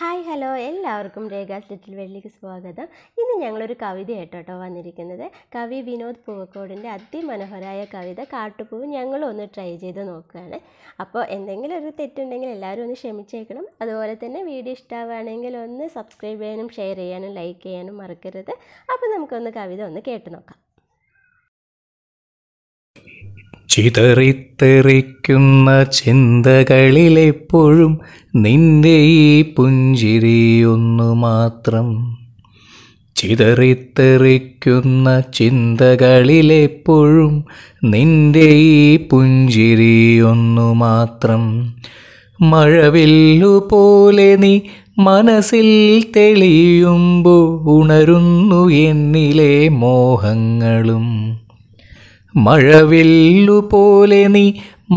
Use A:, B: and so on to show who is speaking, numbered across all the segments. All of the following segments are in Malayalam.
A: ഹായ് ഹലോ എല്ലാവർക്കും രേഖാസ് ലിറ്റിൽ വെള്ളിക്ക് സ്വാഗതം ഇന്ന് ഞങ്ങളൊരു കവിത ഏട്ടോട്ടോ വന്നിരിക്കുന്നത് കവി വിനോദ് പൂവക്കോടിൻ്റെ അതിമനോഹരായ കവിത കാട്ടുപൂവ് ഞങ്ങളും ഒന്ന് ട്രൈ ചെയ്ത് നോക്കുകയാണ് അപ്പോൾ എന്തെങ്കിലും ഒരു തെറ്റുണ്ടെങ്കിൽ എല്ലാവരും ഒന്ന് ക്ഷമിച്ചേക്കണം അതുപോലെ തന്നെ വീഡിയോ ഇഷ്ടമാവുകയാണെങ്കിൽ ഒന്ന് സബ്സ്ക്രൈബ് ചെയ്യാനും ഷെയർ ചെയ്യാനും ലൈക്ക് ചെയ്യാനും മറക്കരുത് അപ്പോൾ നമുക്കൊന്ന് കവിത ഒന്ന് കേട്ട് നോക്കാം
B: ചിതറിത്തെറിക്കുന്ന ചിന്തകളിലെപ്പോഴും നിന്റെ ഈ പുഞ്ചിരിയൊന്നു മാത്രം ചിതറിത്തെറിക്കുന്ന ചിന്തകളിലെപ്പോഴും നിന്റെ ഈ പുഞ്ചിരിയൊന്നു മാത്രം മഴവില്ലു പോലെ നീ മനസ്സിൽ തെളിയുമ്പോൾ ഉണരുന്നു എന്നിലെ മോഹങ്ങളും മഴവില്ലു പോലെ നീ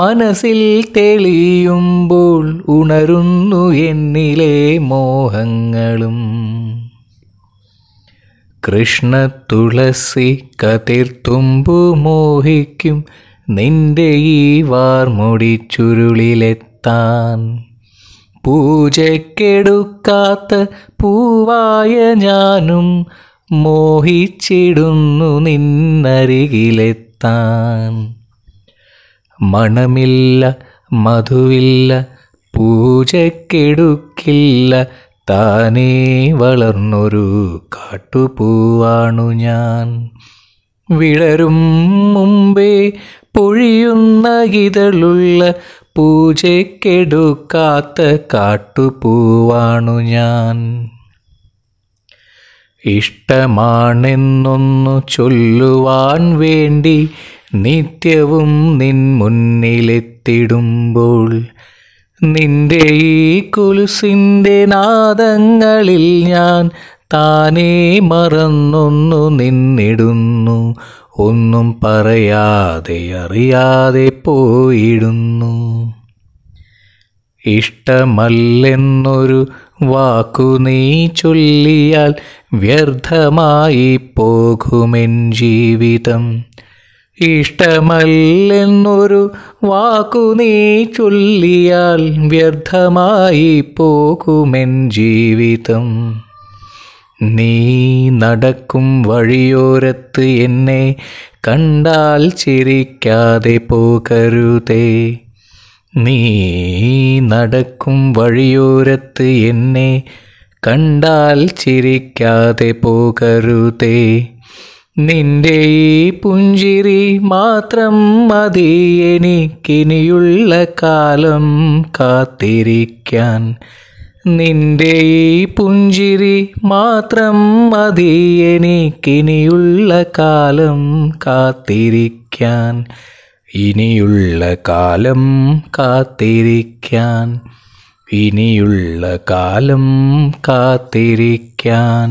B: മനസ്സിൽ തെളിയുമ്പോൾ ഉണരുന്നു എന്നിലെ മോഹങ്ങളും കൃഷ്ണ തുളസി കതിർത്തുമ്പു മോഹിക്കും നിന്റെ ഈ വാർമുടി ചുരുളിലെത്താൻ പൂജക്കെടുക്കാത്ത പൂവായ ഞാനും മോഹിച്ചിടുന്നു നിന്നരികിലെത്തി താൻ മണമില്ല മധുവില്ല പൂജക്കെടുക്കില്ല താനേ വളർന്നൊരു കാട്ടുപൂവാണു ഞാൻ വിളരും മുമ്പേ പൊഴിയുന്ന ഇതളുള്ള പൂജക്കെടുക്കാത്ത കാട്ടുപൂവാണു ഞാൻ ഇഷ്ടമാണെന്നൊന്നു ചൊല്ലുവാൻ വേണ്ടി നിത്യവും നിൻ മുന്നിലെത്തിടുമ്പോൾ നിന്റെ ഈ കുലുസിൻ്റെ നാദങ്ങളിൽ ഞാൻ താനേ മറന്നൊന്നു നിന്നിടുന്നു ഒന്നും പറയാതെ അറിയാതെ പോയിടുന്നു ഇഷ്ടമല്ലെന്നൊരു വാക്കു നീ ചൊല്ലിയാൽ വ്യർത്ഥമായി പോകുമെൻ ജീവിതം ഇഷ്ടമല്ലെന്നൊരു വാക്കു നീ ചൊല്ലിയാൽ വ്യർത്ഥമായി പോകുമെൻ ജീവിതം നീ നടക്കും വഴിയോരത്ത് എന്നെ കണ്ടാൽ ചിരിക്കാതെ പോകരുതേ നീ നടക്കും വഴിയോരത്ത് എന്നെ കണ്ടാൽ ചിരിക്കാതെ പോകരുതേ നിന്റെ ഈ പുഞ്ചിരി മാത്രം മതി എനിക്കിനിയുള്ള കാലം കാത്തിരിക്കാൻ നിന്റെ ഈ പുഞ്ചിരി മാത്രം മതി എനിക്കിനിയുള്ള കാലം കാത്തിരിക്കാൻ ഇനിയുള്ള കാലം കാത്തിരിക്കാൻ ഇനിയുള്ള
A: കാലം കാത്തിരിക്കാൻ